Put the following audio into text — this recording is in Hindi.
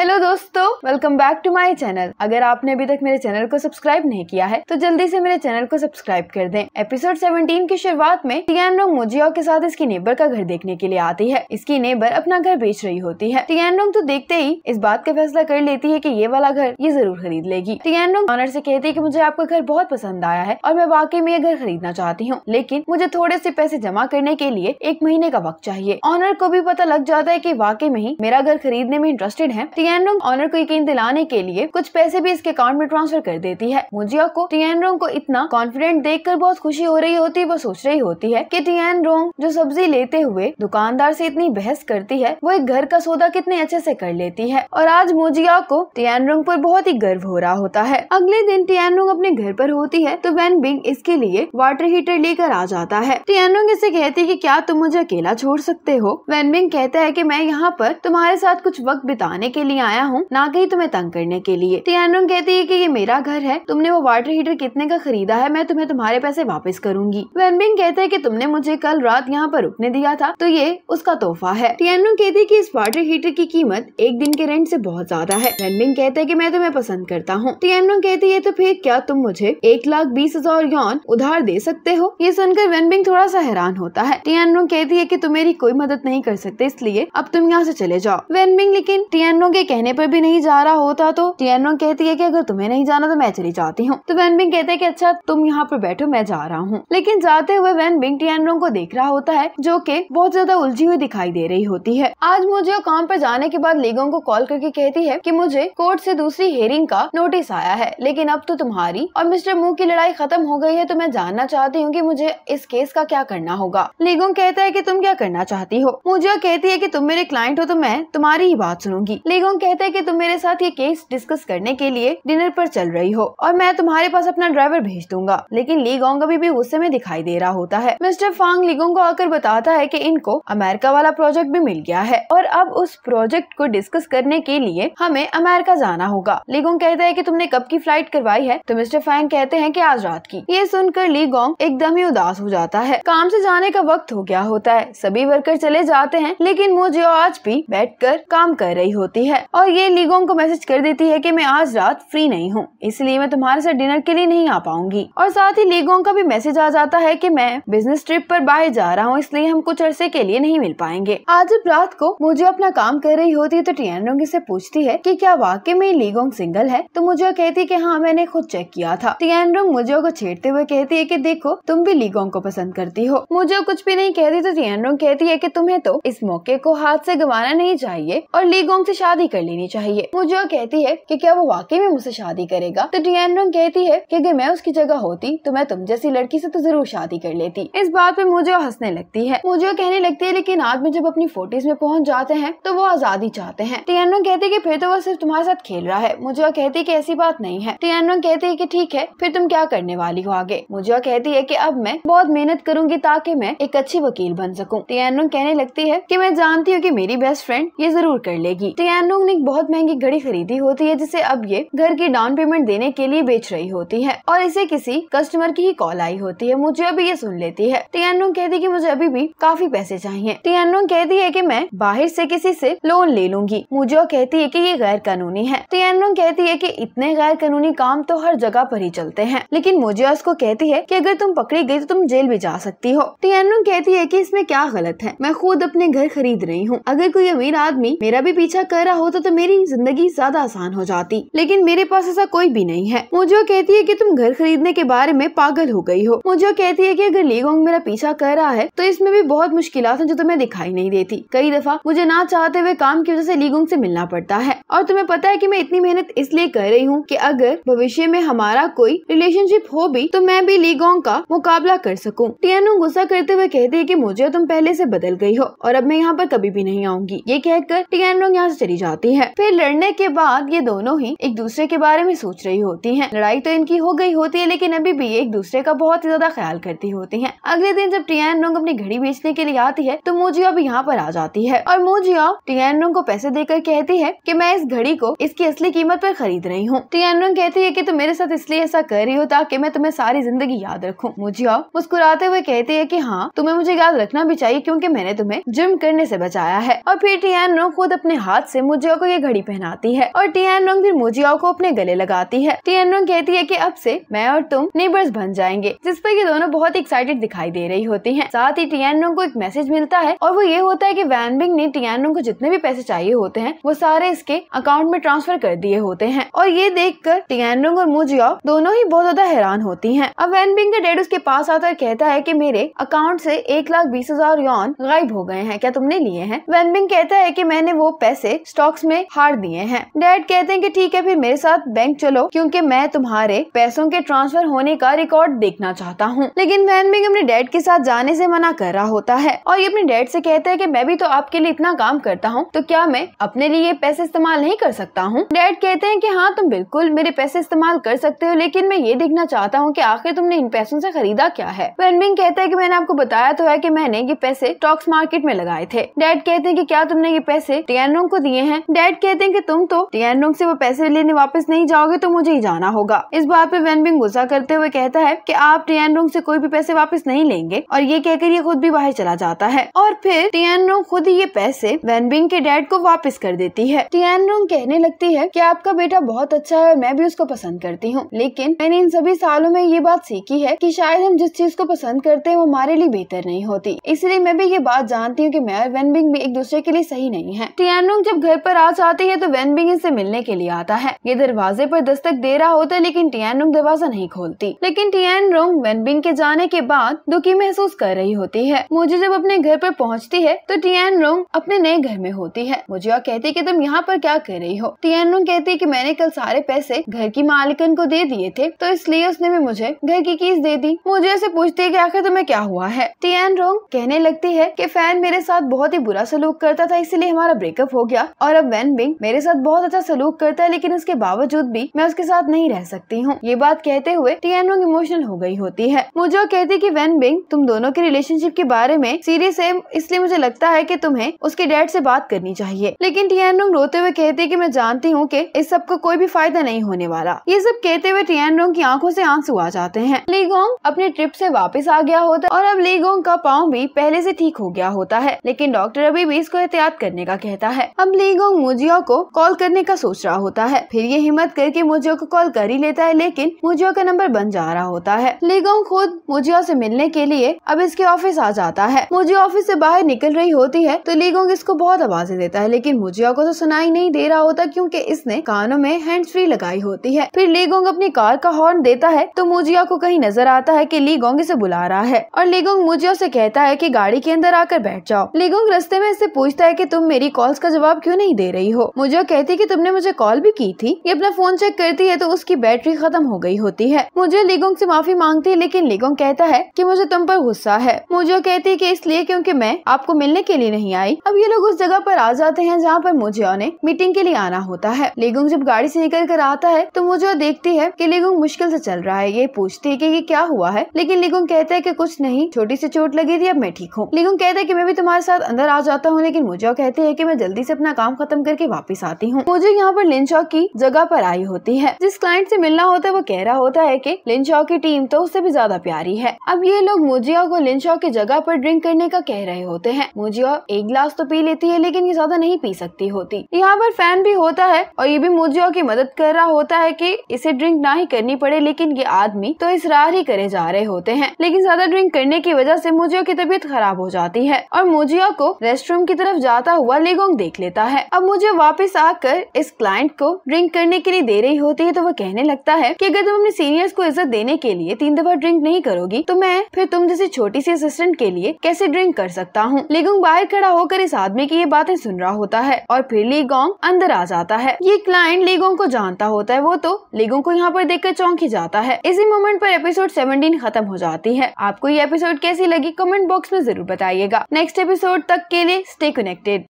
हेलो दोस्तों welcome back to my channel अगर आपने अभी तक मेरे चैनल को सब्सक्राइब नहीं किया है तो जल्दी से मेरे चैनल को सब्सक्राइब कर दें एपिसोड 17 की शुरुआत में टियान रोंग मोजियाओ के साथ इसकी नेबर का घर देखने के लिए आती है इसकी नेबर अपना घर बेच रही होती है टियान रोंग तो देखते ही इस बात का फैसला कर लेती है की ये वाला घर ये जरूर खरीद लेगी टियान रोंग ऑनर ऐसी कहती है की मुझे आपका घर बहुत पसंद आया है और मैं वाकई में ये घर खरीदना चाहती हूँ लेकिन मुझे थोड़े से पैसे जमा करने के लिए एक महीने का वक्त चाहिए ऑनर को भी पता लग जाता है की वाकई में ही मेरा घर खरीदने में इंटरेस्टेड है टियनरोंग ऑनर को यकीन दिलाने के लिए कुछ पैसे भी इसके अकाउंट में ट्रांसफर कर देती है मुजिया को टियनरोंग को इतना कॉन्फिडेंट कर बहुत खुशी हो रही होती है वो सोच रही होती है कि रोंग जो सब्जी लेते हुए दुकानदार ऐसी इतनी बहस करती है वो एक घर का सौदा कितने अच्छे ऐसी कर लेती है और आज मोजिया को टियनरोंग आरोप बहुत ही गर्व हो रहा होता है अगले दिन टियनरोंग अपने घर आरोप होती है तो वैन बिंग इसके लिए वाटर हीटर लेकर आ जाता है टियनरोंग इसे कहती है की क्या तुम मुझे अकेला छोड़ सकते हो वैन बिंग कहता है कि मैं यहाँ पर तुम्हारे साथ कुछ वक्त बिताने के लिए आया हूँ ना गई तुम्हें तंग करने के लिए तियानुंग तो कहती है की ये मेरा घर है तुमने वो वाटर हीटर कितने का खरीदा है मैं तुम्हें तुम्हारे पैसे वापस करूंगी वेनबिंग कहते हैं की तुमने मुझे कल रात यहाँ पर रुकने दिया था तो ये उसका तोहफा है तियानुंग तो कहती है की इस वाटर हीटर की कीमत एक दिन के रेंट ऐसी बहुत ज्यादा है वेनबिंग कहते हैं की मैं तुम्हें पसंद करता हूँ तियानुंग तो कहती है तो फिर क्या तुम मुझे एक लाख बीस हजार यौन उधार दे सकते हो ये सुनकर वेनबिंग थोड़ा सा हैरान होता है टियानो कहती है की तुम मेरी कोई मदद नहीं कर सकते इसलिए अब तुम यहाँ ऐसी चले जाओ वेनबिंग लेकिन टियानो के उनके कहने पर भी नहीं जा रहा होता तो टियनोंग कहती है की अगर तुम्हें नहीं जाना तो मैं चली जाती हूँ तो वैन बिंग कहते हैं की अच्छा तुम यहाँ पर बैठो मैं जा रहा हूँ लेकिन जाते हुए वैन बिंग टियनोंग को देख रहा होता है जो की बहुत ज्यादा उलझी हुई दिखाई दे रही होती है आज मुझे काम पर जाने के बाद लीगों को कॉल करके कहती है की मुझे कोर्ट से दूसरी हेयरिंग का नोटिस आया है लेकिन अब तो तुम्हारी और मिस्टर मुंह की लड़ाई खत्म हो गई है तो मैं जानना चाहती हूँ की मुझे इस केस का क्या करना होगा लीगों कहता है की तुम क्या करना चाहती हो मुझे कहती है की तुम मेरे क्लाइंट हो तो मैं तुम्हारी ही बात सुनूंगी लेगोंग लोग कहते हैं कि तुम मेरे साथ ये केस डिस्कस करने के लिए डिनर पर चल रही हो और मैं तुम्हारे पास अपना ड्राइवर भेज दूंगा लेकिन ली गोंग अभी भी गुस्से में दिखाई दे रहा होता है मिस्टर फांग लीगोंग को आकर बताता है की इनको अमेरिका वाला प्रोजेक्ट भी मिल गया है और अब उस प्रोजेक्ट को डिस्कस करने के लिए हमें अमेरिका जाना होगा लीगोंग कहता है की तुमने कब की फ्लाइट करवाई है तो मिस्टर फैंग कहते हैं की आज रात की ये सुनकर ली गोंग एकदम ही उदास हो जाता है काम से जाने का वक्त हो गया होता है सभी वर्कर चले जाते हैं लेकिन मुझे आज भी बैठकर काम कर रही होती है है और ये लीगोंग को मैसेज कर देती है कि मैं आज रात फ्री नहीं हूँ इसलिए मैं तुम्हारे साथ डिनर के लिए नहीं आ पाऊंगी और साथ ही लीगोंग का भी मैसेज आ जाता है की मैं बिजनेस ट्रिप पर बाहर जा रहा हूँ इसलिए हम कुछ अरसे के लिए नहीं मिल पाएंगे आज जब रात को मुझे अपना काम कर रही होती है तो रोंग इसे पूछती है की क्या वाकई में लीगोंग सिंगल है तो मुझे कहती की हाँ मैंने खुद चेक किया था टियानोंग मुझे को छेड़ते हुए कहती है की देखो तुम भी लीगोंग को पसंद करती हो मुझे कुछ भी नहीं कहती तो रोंग कहती है की तुम्हे तो इस मौके को हाथ ऐसी गंवाना नहीं चाहिए और लीगोंग ऐसी शादी कर लेनी चाहिए मुझे कहती है कि क्या वो वाकई में मुझसे शादी करेगा तो रंग कहती है कि अगर मैं उसकी जगह होती तो मैं तुम जैसी लड़की से तो जरूर शादी कर लेती इस बात पे मुझे हंसने लगती है मुझे कहने लगती है लेकिन आदमी जब अपनी फोर्टीज में पहुँच जाते हैं तो वो आजादी चाहते हैं टियनरंग रंग कहते की फिर तो वो सिर्फ तुम्हारे साथ खेल रहा है मुझे कहती है की ऐसी बात नहीं है रंग कहती है की ठीक है फिर तुम क्या करने वाली हो आगे मुझे कहती है की अब मैं बहुत मेहनत करूंगी ताकि मैं एक अच्छी वकील बन सकूँ रंग कहने लगती है की मैं जानती हूँ की मेरी बेस्ट फ्रेंड ये जरूर कर लेगी टियनरंग ने एक बहुत महंगी घड़ी खरीदी होती है जिसे अब ये घर की डाउन पेमेंट देने के लिए बेच रही होती है और इसे किसी कस्टमर की ही कॉल आई होती है मुझे अभी ये सुन लेती है टियानोंग कहती है की मुझे अभी भी काफी पैसे चाहिए टियानोंग कहती है की मैं बाहर से किसी से लोन ले लूंगी मुझे कहती है की ये गैर कानूनी है टियानोंग कहती है की इतने गैर कानूनी काम तो हर जगह पर ही चलते हैं लेकिन मुझे उसको कहती है की अगर तुम पकड़ी गई तो तुम जेल भी जा सकती हो टियानोंग कहती है की इसमें क्या गलत है मैं खुद अपने घर खरीद रही हूँ अगर कोई अमीर आदमी मेरा भी पीछा कर रहा हो होता तो मेरी जिंदगी ज्यादा आसान हो जाती लेकिन मेरे पास ऐसा कोई भी नहीं है मुझे कहती है कि तुम घर खरीदने के बारे में पागल हो गई हो मुझे कहती है कि अगर लीगोंग मेरा पीछा कर रहा है तो इसमें भी बहुत मुश्किल है जो तुम्हें दिखाई नहीं देती कई दफा मुझे ना चाहते हुए काम की वजह से लीगोंग से मिलना पड़ता है और तुम्हें पता है की मैं इतनी मेहनत इसलिए कर रही हूँ की अगर भविष्य में हमारा कोई रिलेशनशिप हो भी तो मैं भी लीगोंग का मुकाबला कर सकूँ टियानू गुस्सा करते हुए कहती है की मुझे तुम पहले ऐसी बदल गयी हो और अब मैं यहाँ पर कभी भी नहीं आऊंगी ये कहकर टियानोंग यहाँ ऐसी चली जाती होती है फिर लड़ने के बाद ये दोनों ही एक दूसरे के बारे में सोच रही होती है लड़ाई तो इनकी हो गई होती है लेकिन अभी भी एक दूसरे का बहुत ही ज्यादा ख्याल करती होती है अगले दिन जब टियान रोंग अपनी घड़ी बेचने के लिए आती है तो मोजिया भी यहाँ पर आ जाती है और मोजिया टियान रोंग को पैसे देकर कहती है की मैं इस घड़ी को इसकी असली कीमत आरोप खरीद रही हूँ टियान रोंग कहती है की तुम मेरे साथ इसलिए ऐसा कर रही हो ताकि मैं तुम्हें सारी जिंदगी याद रखूँ मुझिया मुस्कुराते हुए कहती है की हाँ तुम्हें मुझे याद रखना भी चाहिए क्यूँकी मैंने तुम्हें जिम करने ऐसी बचाया है और फिर टियान रोंग खुद अपने हाथ ऐसी मुझे मोजिया को ये घड़ी पहनाती है और एन रंग फिर मोजिया को अपने गले लगाती है एन रंग कहती है की अब से मैं और तुम नेबर्स बन जाएंगे पर ये दोनों बहुत एक्साइटेड दिखाई दे रही होती है साथ ही टीएन रंग को एक मैसेज मिलता है और वो ये होता है की वैन बिंग ने एन रंग को जितने भी पैसे चाहिए होते हैं वो सारे इसके अकाउंट में ट्रांसफर कर दिए होते हैं और ये देख कर रंग और मोजिया दोनों ही बहुत ज्यादा हैरान होती है अब वैन बिंग का डेड उसके पास आता कहता है की मेरे अकाउंट ऐसी एक लाख बीस हजार यौन गायब हो गए हैं क्या तुमने लिए हैं वैन बिंग कहता है की मैंने वो पैसे स्टॉक बॉक्स में हार दिए हैं डैड कहते हैं कि ठीक है फिर मेरे साथ बैंक चलो क्योंकि मैं तुम्हारे पैसों के ट्रांसफर होने का रिकॉर्ड देखना चाहता हूँ लेकिन वैन बिंग अपने डैड के साथ जाने से मना कर रहा होता है और ये अपने डैड से कहते हैं कि मैं भी तो आपके लिए इतना काम करता हूँ तो क्या मैं अपने लिए ये पैसे इस्तेमाल नहीं कर सकता हूँ डैड कहते हैं की हाँ तुम बिल्कुल मेरे पैसे इस्तेमाल कर सकते हो लेकिन मैं ये देखना चाहता हूँ की आखिर तुमने इन पैसों ऐसी खरीदा क्या है वैनबिंग कहते हैं की मैंने आपको बताया तो है की मैंने ये पैसे स्टॉक्स मार्केट में लगाए थे डैड कहते हैं कि क्या तुमने ये पैसे टियानोंग को दिए हैं हैं डैड कहते हैं कि तुम तो टियन रोंग से वो पैसे लेने वापस नहीं जाओगे तो मुझे ही जाना होगा इस बात पे वेनबिंग गुस्सा करते हुए कहता है कि आप टियन रोंग से कोई भी पैसे वापस नहीं लेंगे और ये कहकर ये खुद भी बाहर चला जाता है और फिर टियन रोंग खुद ही ये पैसे वेनबिंग के डैड को वापस कर देती है टियन रोंग कहने लगती है की आपका बेटा बहुत अच्छा है मैं भी उसको पसंद करती हूँ लेकिन मैंने इन सभी सालों में ये बात सीखी है की शायद हम जिस चीज को पसंद करते हैं वो हमारे लिए बेहतर नहीं होती इसलिए मैं भी ये बात जानती हूँ की मैं और वेनबिंग भी एक दूसरे के लिए सही नहीं है टियान रोंग जब घर पर आ जाती है तो वेन बिंग इनसे मिलने के लिए आता है ये दरवाजे पर दस्तक दे रहा होता है लेकिन रोंग दरवाजा नहीं खोलती लेकिन रोंग वेन बिंग के जाने के बाद दुखी महसूस कर रही होती है मुझे जब अपने घर पर पहुंचती है तो रोंग अपने नए घर में होती है मुझे और कहती की तुम यहाँ पर क्या कर रही हो रोंग कहती की मैंने कल सारे पैसे घर की मालिकन को दे दिए थे तो इसलिए उसने भी मुझे घर की कीस दे दी मुझे उसे पूछती है की आखिर तुम्हें क्या हुआ है रोंग कहने लगती है की फैन मेरे साथ बहुत ही बुरा सलूक करता था इसलिए हमारा ब्रेकअप हो गया और मेरा वेन बिंग मेरे साथ बहुत अच्छा सलूक करता है लेकिन इसके बावजूद भी मैं उसके साथ नहीं रह सकती हूँ ये बात कहते हुए टियानोंग इमोशनल हो गई होती है मुझे कहती की वेन बिंग तुम दोनों के रिलेशनशिप के बारे में सीरियस है इसलिए मुझे लगता है की तुम्हें उसके डैड ऐसी बात करनी चाहिए लेकिन टियानोंग रोते हुए कहती की मैं जानती हूँ की इस सब को कोई भी फायदा नहीं होने वाला ये सब कहते हुए टियानोंग की आंखों ऐसी आंसू आ जाते हैं लीगोंग अपने ट्रिप ऐसी वापिस आ गया होता और अब लीगोंग का पाँव भी पहले ऐसी ठीक हो गया होता है लेकिन डॉक्टर अभी भी इसको एहतियात करने का कहता है अब लीगोंग वो मुजिया को कॉल करने का सोच रहा होता है फिर ये हिम्मत करके मुजिया को कॉल कर ही लेता है लेकिन मुजिया का नंबर बन जा रहा होता है लेगा खुद मुजिया से मिलने के लिए अब इसके ऑफिस आ जाता है मुझे ऑफिस से बाहर निकल रही होती है तो लेगोंग इसको बहुत आवाजें देता है लेकिन मुजिया को तो सुनाई नहीं दे रहा होता क्यूँकी इसने कानों में हैंड फ्री लगाई होती है फिर लेगोंग अपनी कार का हॉर्न देता है तो मुजिया को कहीं नजर आता है की लीगोंग इसे बुला रहा है और लेगोंग मुजिया से कहता है की गाड़ी के अंदर आकर बैठ जाओ लेगोंग रस्ते में इससे पूछता है की तुम मेरी कॉल्स का जवाब क्यूँ नहीं दे रही हो मुझे कहती कि तुमने मुझे कॉल भी की थी ये अपना फोन चेक करती है तो उसकी बैटरी खत्म हो गई होती है मुझे लिगोंग से माफी मांगती है लेकिन लिगोंग कहता है कि मुझे तुम पर गुस्सा है मुझे कहती है कि इसलिए क्योंकि मैं आपको मिलने के लिए नहीं आई अब ये लोग उस जगह पर आ जाते हैं जहाँ पर मुझे उन्हें मीटिंग के लिए आना होता है लिगोंग जब गाड़ी से निकल कर आता है तो मुझे देखती है की लिगोंग मुश्किल ऐसी चल रहा है ये पूछती है की क्या हुआ है लेकिन लिगोंग कहता है की कुछ नहीं छोटी सी चोट लगी थी अब मैं ठीक हूँ लिगोंग कहता है की मैं भी तुम्हारे साथ अंदर आ जाता हूँ लेकिन मुझे कहती है की मैं जल्दी ऐसी अपना काम खत्म खत्म करके वापस आती हूँ मुझे यहाँ पर लिनचॉक की जगह पर आई होती है जिस क्लाइंट से मिलना होता है वो कह रहा होता है कि लिनचॉक की टीम तो उससे भी ज्यादा प्यारी है अब ये लोग मुजिया को लिनचॉक की जगह पर ड्रिंक करने का कह रहे होते हैं मुजिया एक गिलास तो पी लेती है लेकिन ये ज्यादा नहीं पी सकती होती यहाँ पर फैन भी होता है और ये भी मुजिया की मदद कर रहा होता है की इसे ड्रिंक ना ही करनी पड़े लेकिन ये आदमी तो इसरार ही करे जा रहे होते हैं लेकिन ज्यादा ड्रिंक करने की वजह से मुजिया की तबीयत खराब हो जाती है और मुजिया को रेस्ट की तरफ जाता हुआ लेगोंग देख लेता है अब मुझे वापस आकर इस क्लाइंट को ड्रिंक करने के लिए दे रही होती है तो वह कहने लगता है कि अगर तुम अपने सीनियर्स को इज्जत देने के लिए तीन दफा ड्रिंक नहीं करोगी तो मैं फिर तुम जैसी छोटी सी असिस्टेंट के लिए कैसे ड्रिंक कर सकता हूँ लेगोंग बाहर खड़ा होकर इस आदमी की ये बातें सुन रहा होता है और फिर लीगोंग अंदर आ जाता है ये क्लाइंट लीगोंग को जानता होता है वो तो लीगोंग को यहाँ पर देख कर चौंक ही जाता है इसी मोमेंट पर एपिसोड सेवनटीन खत्म हो जाती है आपको ये एपिसोड कैसी लगी कमेंट बॉक्स में जरूर बताइएगा नेक्स्ट एपिसोड तक के लिए स्टे कनेक्टेड